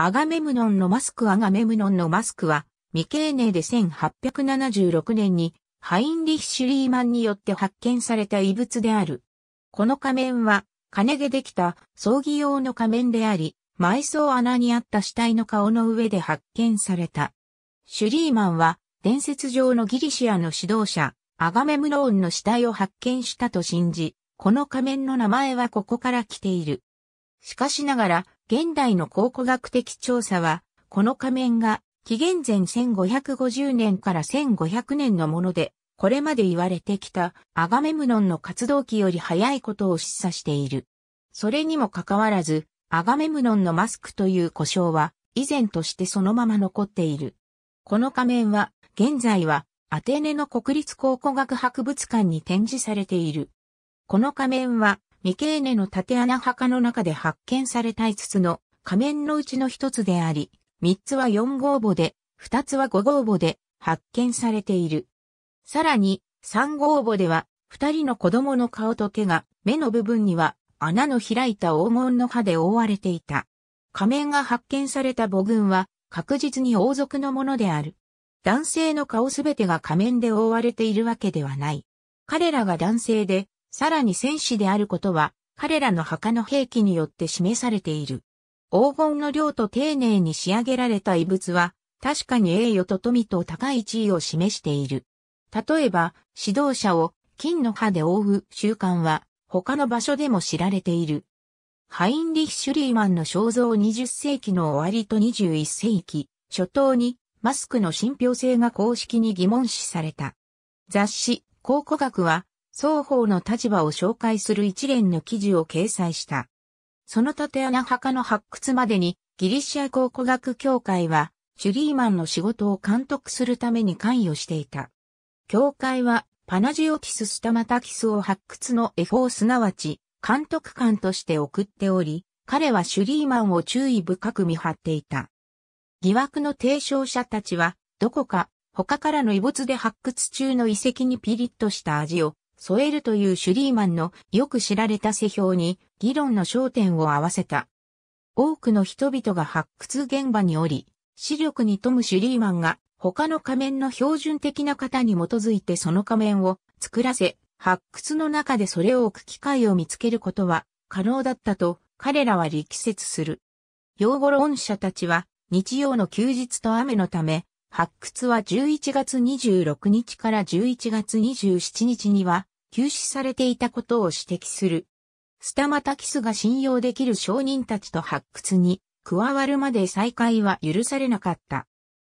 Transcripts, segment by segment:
アガメムノンのマスクアガメムノンのマスクは、未経年で1876年にハインリッシュリーマンによって発見された遺物である。この仮面は、金でできた葬儀用の仮面であり、埋葬穴にあった死体の顔の上で発見された。シュリーマンは、伝説上のギリシアの指導者、アガメムノーンの死体を発見したと信じ、この仮面の名前はここから来ている。しかしながら、現代の考古学的調査は、この仮面が紀元前1550年から1500年のもので、これまで言われてきたアガメムノンの活動期より早いことを示唆している。それにもかかわらず、アガメムノンのマスクという呼称は、以前としてそのまま残っている。この仮面は、現在は、アテネの国立考古学博物館に展示されている。この仮面は、ミケーネの縦穴墓の中で発見された5つの仮面のうちの1つであり、3つは4号墓で、2つは5号墓で発見されている。さらに、3号墓では、2人の子供の顔と手が、目の部分には穴の開いた黄門の歯で覆われていた。仮面が発見された母群は、確実に王族のものである。男性の顔すべてが仮面で覆われているわけではない。彼らが男性で、さらに戦士であることは、彼らの墓の兵器によって示されている。黄金の量と丁寧に仕上げられた遺物は、確かに栄誉と富と高い地位を示している。例えば、指導者を金の歯で覆う習慣は、他の場所でも知られている。ハインリヒ・シュリーマンの肖像20世紀の終わりと21世紀、初頭にマスクの信憑性が公式に疑問視された。雑誌、考古学は双方の立場を紹介する一連の記事を掲載した。その縦穴墓の発掘までに、ギリシア考古学協会は、シュリーマンの仕事を監督するために関与していた。協会は、パナジオティス・スタマタキスを発掘の絵法すなわち、監督官として送っており、彼はシュリーマンを注意深く見張っていた。疑惑の提唱者たちは、どこか、他からの遺物で発掘中の遺跡にピリッとした味を添えるというシュリーマンのよく知られた世評に議論の焦点を合わせた。多くの人々が発掘現場におり、視力に富むシュリーマンが他の仮面の標準的な型に基づいてその仮面を作らせ、発掘の中でそれを置く機会を見つけることは可能だったと彼らは力説する。用語論者たちは日曜の休日と雨のため、発掘は11月26日から11月27日には休止されていたことを指摘する。スタマタキスが信用できる商人たちと発掘に加わるまで再開は許されなかった。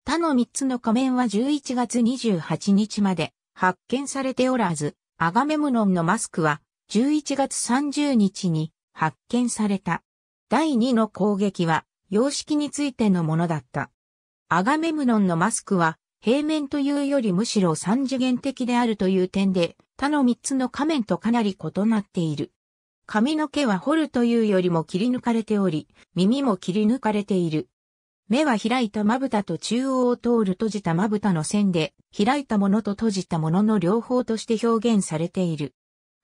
他の3つの仮面は11月28日まで発見されておらず、アガメムノンのマスクは11月30日に発見された。第2の攻撃は様式についてのものだった。アガメムノンのマスクは平面というよりむしろ三次元的であるという点で他の三つの仮面とかなり異なっている。髪の毛は掘るというよりも切り抜かれており、耳も切り抜かれている。目は開いたまぶたと中央を通る閉じたまぶたの線で、開いたものと閉じたものの両方として表現されている。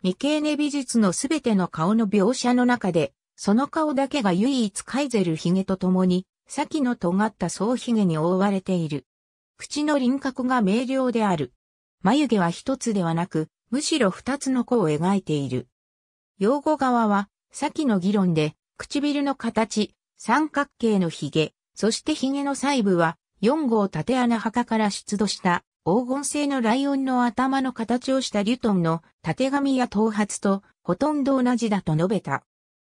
未経ネ美術のすべての顔の描写の中で、その顔だけが唯一カイゼル髭と共に、先の尖った総髭に覆われている。口の輪郭が明瞭である。眉毛は一つではなく、むしろ二つの子を描いている。用語側は、先の議論で、唇の形、三角形の髭、そして髭の細部は、4号縦穴墓から出土した黄金製のライオンの頭の形をしたリュトンの縦髪や頭髪とほとんど同じだと述べた。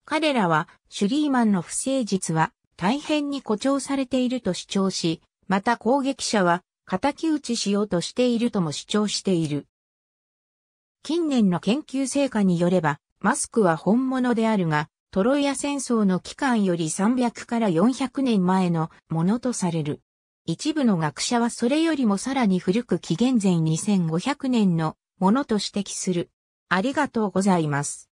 彼らはシュリーマンの不誠実は大変に誇張されていると主張し、また攻撃者は敵討ちしようとしているとも主張している。近年の研究成果によれば、マスクは本物であるが、トロイア戦争の期間より300から400年前のものとされる。一部の学者はそれよりもさらに古く紀元前2500年のものと指摘する。ありがとうございます。